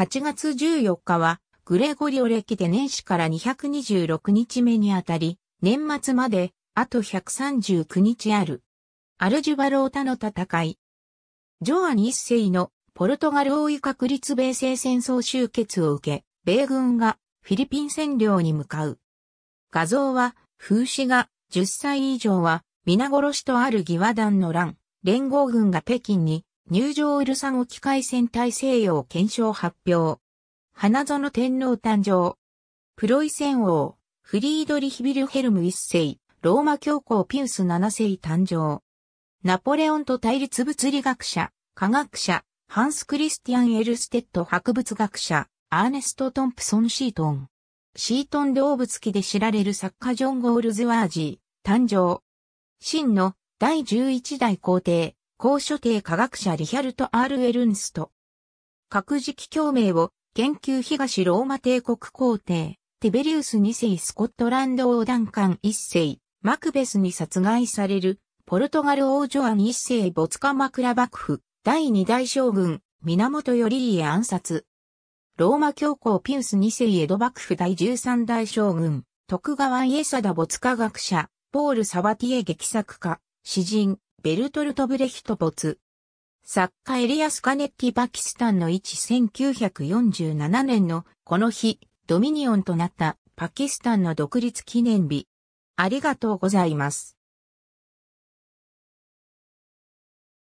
8月14日は、グレゴリオ歴で年始から226日目にあたり、年末まで、あと139日ある。アルジュバロータの戦い。ジョアン一世のポルトガル王位確立米西戦争終結を受け、米軍がフィリピン占領に向かう。画像は、風刺が10歳以上は皆殺しとある義和団の乱、連合軍が北京に入場ウルサン沖海戦隊西洋検証発表。花園天皇誕生。プロイセン王、フリードリヒビルヘルム一世、ローマ教皇ピウス七世誕生。ナポレオンと対立物理学者、科学者、ハンス・クリスティアン・エルステッド博物学者、アーネスト・トンプソン・シートン。シートン動物記で知られる作家ジョン・ゴールズワージー、誕生。真の第11代皇帝、高所定科学者リヒャルト・アール・エルンスト。核磁気共鳴を研究東ローマ帝国皇帝、ティベリウス2世スコットランド王団艦1世、マクベスに殺害される、ポルトガル王女アン1世ボツカマクラ幕府、第2代将軍、源頼家暗殺。ローマ教皇ピウス2世江戸幕府第13代将軍、徳川家貞没科学者、ポール・サバティエ劇作家、詩人、ベルトルト・ブレヒト没。作家エリアス・カネッティ・パキスタンの一1947年のこの日、ドミニオンとなったパキスタンの独立記念日。ありがとうございます。